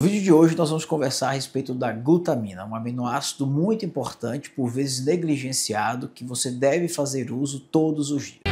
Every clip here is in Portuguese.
No vídeo de hoje nós vamos conversar a respeito da glutamina, um aminoácido muito importante, por vezes negligenciado, que você deve fazer uso todos os dias.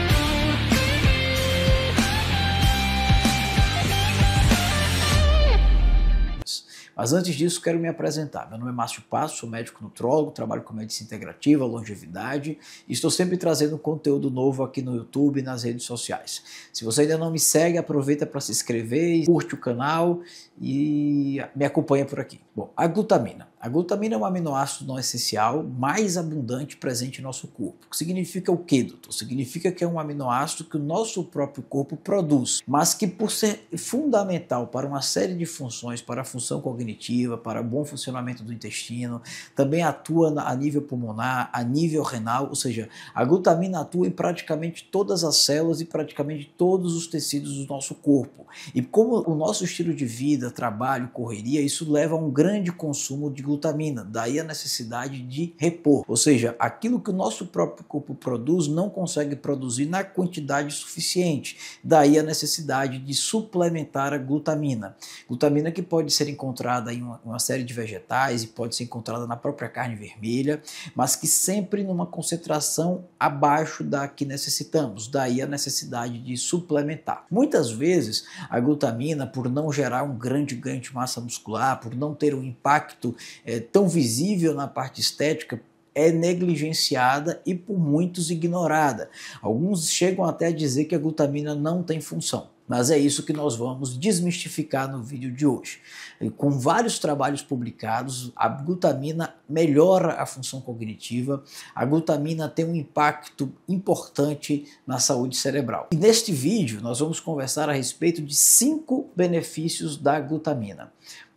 Mas antes disso, quero me apresentar. Meu nome é Márcio Passo, sou médico nutrólogo, trabalho com medicina integrativa, longevidade e estou sempre trazendo conteúdo novo aqui no YouTube e nas redes sociais. Se você ainda não me segue, aproveita para se inscrever, curte o canal e me acompanha por aqui. Bom, a glutamina. A glutamina é um aminoácido não essencial mais abundante presente em nosso corpo. Significa o quê, doutor? Significa que é um aminoácido que o nosso próprio corpo produz, mas que por ser fundamental para uma série de funções, para a função cognitiva, para o bom funcionamento do intestino, também atua a nível pulmonar, a nível renal, ou seja, a glutamina atua em praticamente todas as células e praticamente todos os tecidos do nosso corpo. E como o nosso estilo de vida, trabalho, correria, isso leva a um grande consumo de glutamina glutamina, daí a necessidade de repor, ou seja, aquilo que o nosso próprio corpo produz não consegue produzir na quantidade suficiente, daí a necessidade de suplementar a glutamina. Glutamina que pode ser encontrada em uma, uma série de vegetais e pode ser encontrada na própria carne vermelha, mas que sempre numa concentração abaixo da que necessitamos, daí a necessidade de suplementar. Muitas vezes a glutamina, por não gerar um grande ganho de massa muscular, por não ter um impacto é, tão visível na parte estética é negligenciada e por muitos ignorada. Alguns chegam até a dizer que a glutamina não tem função. Mas é isso que nós vamos desmistificar no vídeo de hoje. E com vários trabalhos publicados, a glutamina melhora a função cognitiva, a glutamina tem um impacto importante na saúde cerebral. E neste vídeo nós vamos conversar a respeito de cinco benefícios da glutamina.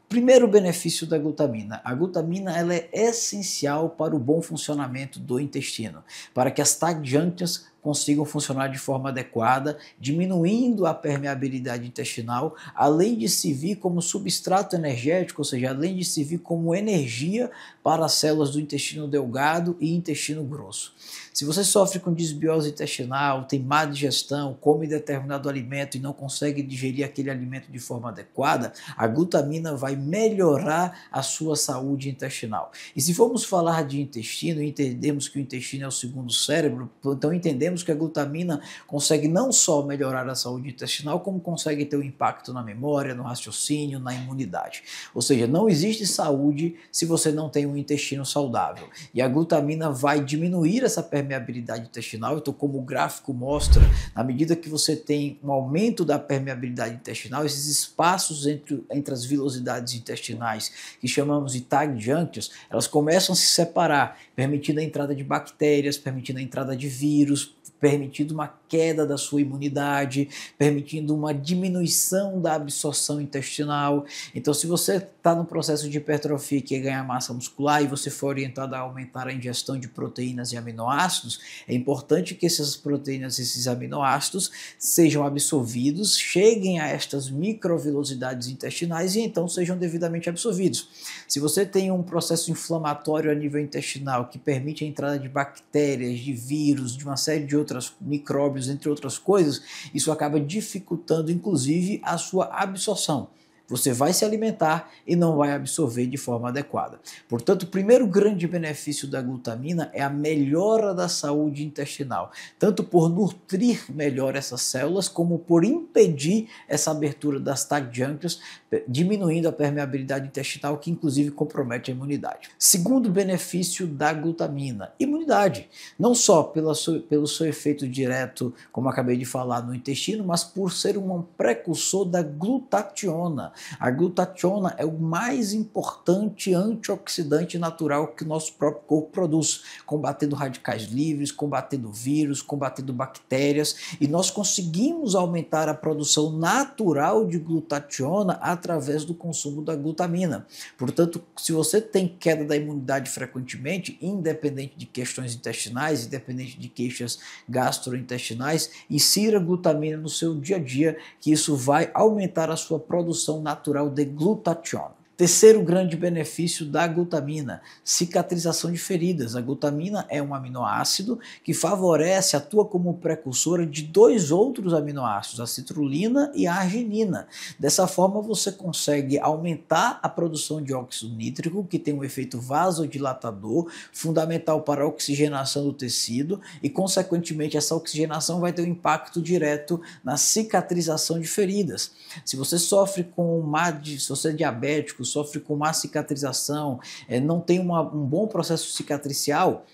Primeiro benefício da glutamina. A glutamina ela é essencial para o bom funcionamento do intestino, para que as tag junctions consigam funcionar de forma adequada, diminuindo a permeabilidade intestinal, além de servir como substrato energético, ou seja, além de servir como energia para as células do intestino delgado e intestino grosso. Se você sofre com desbiose intestinal, tem má digestão, come determinado alimento e não consegue digerir aquele alimento de forma adequada, a glutamina vai melhorar a sua saúde intestinal. E se formos falar de intestino e entendemos que o intestino é o segundo cérebro, então entendemos que a glutamina consegue não só melhorar a saúde intestinal, como consegue ter um impacto na memória, no raciocínio, na imunidade. Ou seja, não existe saúde se você não tem um intestino saudável. E a glutamina vai diminuir essa permeabilidade intestinal. Então, como o gráfico mostra, na medida que você tem um aumento da permeabilidade intestinal, esses espaços entre, entre as vilosidades intestinais, que chamamos de tag junctions, elas começam a se separar, permitindo a entrada de bactérias, permitindo a entrada de vírus, permitido uma queda da sua imunidade, permitindo uma diminuição da absorção intestinal. Então, se você está no processo de hipertrofia e quer ganhar massa muscular e você for orientado a aumentar a ingestão de proteínas e aminoácidos, é importante que essas proteínas e esses aminoácidos sejam absorvidos, cheguem a estas microvilosidades intestinais e então sejam devidamente absorvidos. Se você tem um processo inflamatório a nível intestinal que permite a entrada de bactérias, de vírus, de uma série de outras micróbios, entre outras coisas, isso acaba dificultando inclusive a sua absorção. Você vai se alimentar e não vai absorver de forma adequada. Portanto, o primeiro grande benefício da glutamina é a melhora da saúde intestinal, tanto por nutrir melhor essas células, como por impedir essa abertura das tag junctions diminuindo a permeabilidade intestinal, que inclusive compromete a imunidade. Segundo benefício da glutamina, imunidade, não só pela pelo seu efeito direto, como acabei de falar, no intestino, mas por ser um precursor da glutationa. A glutationa é o mais importante antioxidante natural que o nosso próprio corpo produz, combatendo radicais livres, combatendo vírus, combatendo bactérias, e nós conseguimos aumentar a produção natural de glutationa através do consumo da glutamina. Portanto, se você tem queda da imunidade frequentemente, independente de questões intestinais, independente de queixas gastrointestinais, insira glutamina no seu dia a dia, que isso vai aumentar a sua produção natural de glutationa. Terceiro grande benefício da glutamina, cicatrização de feridas. A glutamina é um aminoácido que favorece, atua como precursora de dois outros aminoácidos, a citrulina e a arginina. Dessa forma, você consegue aumentar a produção de óxido nítrico, que tem um efeito vasodilatador, fundamental para a oxigenação do tecido, e, consequentemente, essa oxigenação vai ter um impacto direto na cicatrização de feridas. Se você sofre com má, se você é diabético, sofre com má cicatrização, é, não tem uma, um bom processo cicatricial,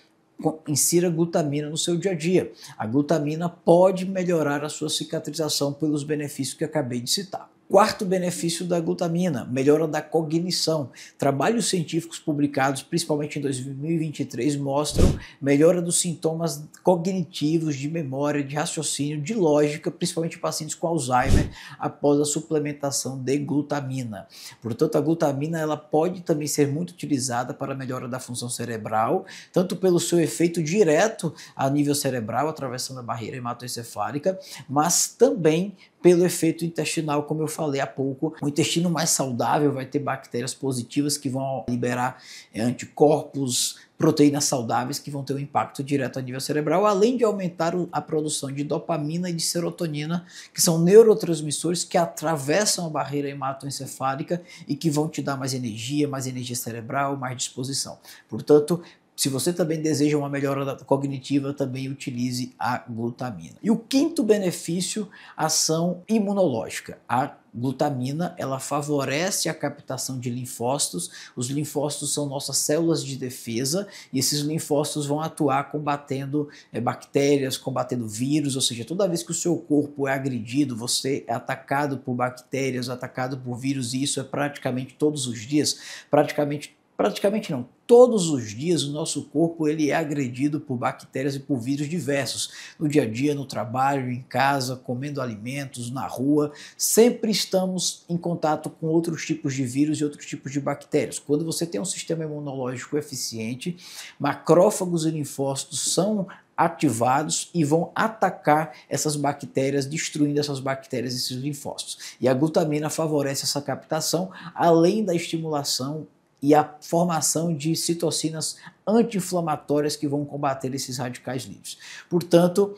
insira glutamina no seu dia a dia. A glutamina pode melhorar a sua cicatrização pelos benefícios que acabei de citar. Quarto benefício da glutamina, melhora da cognição. Trabalhos científicos publicados, principalmente em 2023, mostram melhora dos sintomas cognitivos, de memória, de raciocínio, de lógica, principalmente em pacientes com Alzheimer, após a suplementação de glutamina. Portanto, a glutamina ela pode também ser muito utilizada para a melhora da função cerebral, tanto pelo seu efeito direto a nível cerebral, atravessando a barreira hematoencefálica, mas também pelo efeito intestinal, como eu falei há pouco. O intestino mais saudável vai ter bactérias positivas que vão liberar é, anticorpos, proteínas saudáveis que vão ter um impacto direto a nível cerebral, além de aumentar a produção de dopamina e de serotonina, que são neurotransmissores que atravessam a barreira hematoencefálica e que vão te dar mais energia, mais energia cerebral, mais disposição. Portanto, se você também deseja uma melhora cognitiva, também utilize a glutamina. E o quinto benefício, ação imunológica. A glutamina ela favorece a captação de linfócitos. Os linfócitos são nossas células de defesa e esses linfócitos vão atuar combatendo é, bactérias, combatendo vírus, ou seja, toda vez que o seu corpo é agredido, você é atacado por bactérias, atacado por vírus e isso é praticamente todos os dias, praticamente praticamente não, todos os dias o nosso corpo ele é agredido por bactérias e por vírus diversos. No dia a dia, no trabalho, em casa, comendo alimentos, na rua, sempre estamos em contato com outros tipos de vírus e outros tipos de bactérias. Quando você tem um sistema imunológico eficiente, macrófagos e linfócitos são ativados e vão atacar essas bactérias, destruindo essas bactérias e esses linfócitos. E a glutamina favorece essa captação, além da estimulação e a formação de citocinas anti-inflamatórias que vão combater esses radicais livres. Portanto,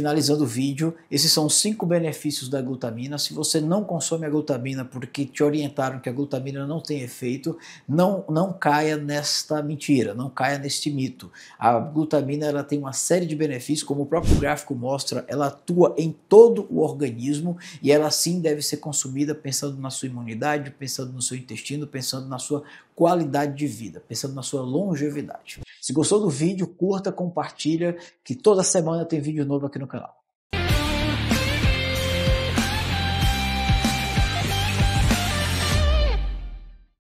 finalizando o vídeo, esses são os cinco benefícios da glutamina. Se você não consome a glutamina porque te orientaram que a glutamina não tem efeito, não, não caia nesta mentira, não caia neste mito. A glutamina ela tem uma série de benefícios, como o próprio gráfico mostra, ela atua em todo o organismo e ela sim deve ser consumida pensando na sua imunidade, pensando no seu intestino, pensando na sua qualidade de vida, pensando na sua longevidade. Se gostou do vídeo, curta, compartilha, que toda semana tem vídeo novo aqui no canal.